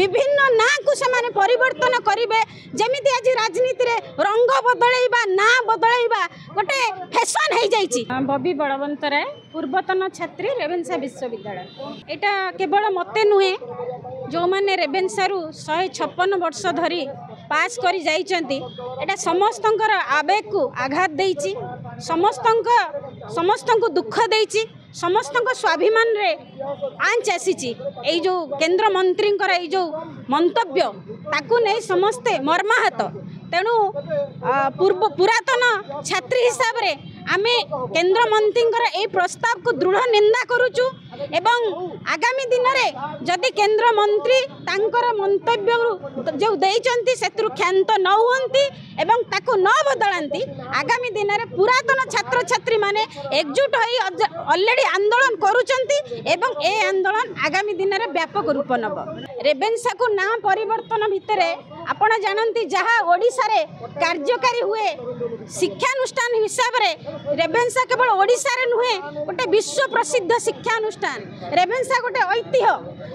বিভিন্ন ନାଁକୁ ସେମାନେ ପରିବର୍ତ୍ତନ କରିବେ ଯେମିତି ଆଜି ରାଜନୀତିରେ ରଙ୍ଗ ବଦଳେଇବା ନାଁ ବଦଳେଇବା ଗୋଟେ ଫ୍ୟାସନ୍ ହେଇଯାଇଛି ବବି ବଳବନ୍ତରାୟ ପୂର୍ବତନ ଛାତ୍ରୀ ରେଭେନ୍ସା ବିଶ୍ୱବିଦ୍ୟାଳୟ ଏଇଟା କେବଳ ମୋତେ ନୁହେଁ ଯେଉଁମାନେ ରେଭେନ୍ସାରୁ ଶହେ ଛପନ ବର୍ଷ ଧରି ପାସ୍ କରି ଯାଇଛନ୍ତି ଏଇଟା ସମସ୍ତଙ୍କର ଆବେଗକୁ ଆଘାତ ଦେଇଛି ସମସ୍ତଙ୍କ ସମସ୍ତଙ୍କୁ ଦୁଃଖ ଦେଇଛି ସମସ୍ତଙ୍କ ସ୍ୱାଭିମାନରେ ଆଞ୍ଚ ଆସିଛି ଏଇ ଯେଉଁ କେନ୍ଦ୍ରମନ୍ତ୍ରୀଙ୍କର ଏଇ ଯେଉଁ ମନ୍ତବ୍ୟ ତାକୁ ନେଇ ସମସ୍ତେ ମର୍ମାହତ ତେଣୁ ପୂର୍ବ ପୁରାତନ ଛାତ୍ରୀ ହିସାବରେ ଆମେ କେନ୍ଦ୍ରମନ୍ତ୍ରୀଙ୍କର ଏହି ପ୍ରସ୍ତାବକୁ ଦୃଢ଼ ନିନ୍ଦା କରୁଛୁ ଏବଂ ଆଗାମୀ ଦିନରେ ଯଦି କେନ୍ଦ୍ରମନ୍ତ୍ରୀ ତାଙ୍କର ମନ୍ତବ୍ୟରୁ ଯେଉଁ ଦେଇଛନ୍ତି ସେଥିରୁ କ୍ଷାନ୍ତ ନ ହୁଅନ୍ତି ଏବଂ ତାକୁ ନ ବଦଳାନ୍ତି ଆଗାମୀ ଦିନରେ ପୁରାତନ ଛାତ୍ରଛାତ୍ରୀମାନେ ଏକଜୁଟ ହୋଇ ଅଲରେଡ଼ି ଆନ୍ଦୋଳନ କରୁଛନ୍ତି ଏବଂ ଏ ଆନ୍ଦୋଳନ ଆଗାମୀ ଦିନରେ ବ୍ୟାପକ ରୂପ ନେବ ରେଭେନ୍ସାକୁ ନାଁ ପରିବର୍ତ୍ତନ ଭିତରେ ଆପଣ ଜାଣନ୍ତି ଯାହା ଓଡ଼ିଶାରେ କାର୍ଯ୍ୟକାରୀ ହୁଏ ଶିକ୍ଷାନୁଷ୍ଠାନ ହିସାବରେ ରେଭେନ୍ସା କେବଳ ଓଡ଼ିଶାରେ ନୁହେଁ ଗୋଟେ ବିଶ୍ୱ ପ୍ରସିଦ୍ଧ ଶିକ୍ଷାନୁଷ୍ଠାନ ରେଭେନ୍ସା ଗୋଟେ ଐତିହ୍ୟ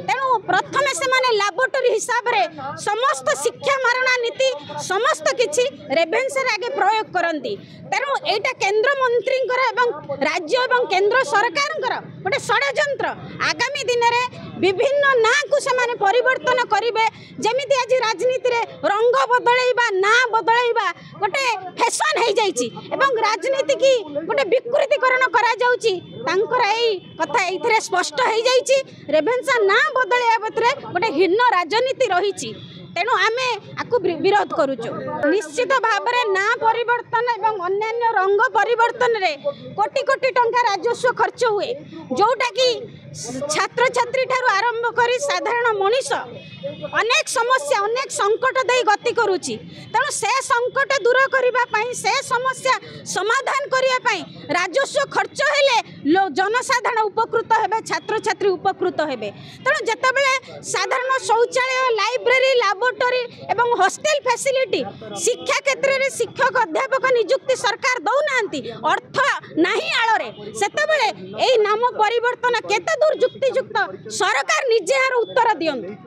ତେଣୁ ପ୍ରଥମେ ସେମାନେ ଲାବୋରେଟୋରୀ ହିସାବରେ ସମସ୍ତ ଶିକ୍ଷା ମାରଣା ନୀତି ସମସ୍ତ କିଛି ରେଭେନ୍ସାରେ ଆଗେ ପ୍ରୟୋଗ କରନ୍ତି ତେଣୁ ଏଇଟା କେନ୍ଦ୍ରମନ୍ତ୍ରୀଙ୍କର ଏବଂ ରାଜ୍ୟ ଏବଂ କେନ୍ଦ୍ର ସରକାରଙ୍କର ଗୋଟେ ଷଡ଼ଯନ୍ତ୍ର ଆଗାମୀ ଦିନରେ ବିଭିନ୍ନ ନାଁକୁ ସେମାନେ ପରିବର୍ତ୍ତନ କରିବେ ଯେମିତି ଆଜି ରାଜନୀତିରେ ରଙ୍ଗ ବଦଳେଇବା ନାଁ ଫ୍ୟାସନ୍ ହେଇଯାଇଛି ଏବଂ ରାଜନୀତିକି ଗୋଟେ ବିକୃତିକରଣ କରାଯାଉଛି ତାଙ୍କର ଏଇ କଥା ଏଇଥିରେ ସ୍ପଷ୍ଟ ହେଇଯାଇଛି ରେଭେନ୍ସା ନାଁ ବଦଳିବା ଭିତରେ ଗୋଟେ ହୀନ ରାଜନୀତି ରହିଛି ତେଣୁ ଆମେ ଆକୁ ବିରୋଧ କରୁଛୁ ନିଶ୍ଚିତ ଭାବରେ ନାଁ ପରିବର୍ତ୍ତନ ଏବଂ ଅନ୍ୟାନ୍ୟ ରଙ୍ଗ ପରିବର୍ତ୍ତନରେ କୋଟି କୋଟି ଟଙ୍କା ରାଜସ୍ୱ ଖର୍ଚ୍ଚ ହୁଏ ଯେଉଁଟାକି ଛାତ୍ରଛାତ୍ରୀ ଠାରୁ ଆରମ୍ଭ କରି ସାଧାରଣ ମଣିଷ অনেক সমস্যা অনেক সংকট দিয়ে গতি করুচি তেমন সে সংকট দূর করা সে সমস্যা সমাধান করা রাজস্ব খরচ হলে জনসাধারণ উপকৃত হবে ছাত্রছাত্রী উপকৃত হবে তেমন যেতবে সাধারণ শৌচালয় লাইব্রেরি ল্যাবরেটরি এবং হোস্টেল ফ্যাসিলিটি শিক্ষা ক্ষেত্রে শিক্ষক অধ্যাপক নিযুক্তি সরকার দেউনা অর্থ না আড়ে সেতবে এই নাম পরিবর্তন কেতে দূর যুক্তিযুক্ত সরকার নিজে আর উত্তর দিও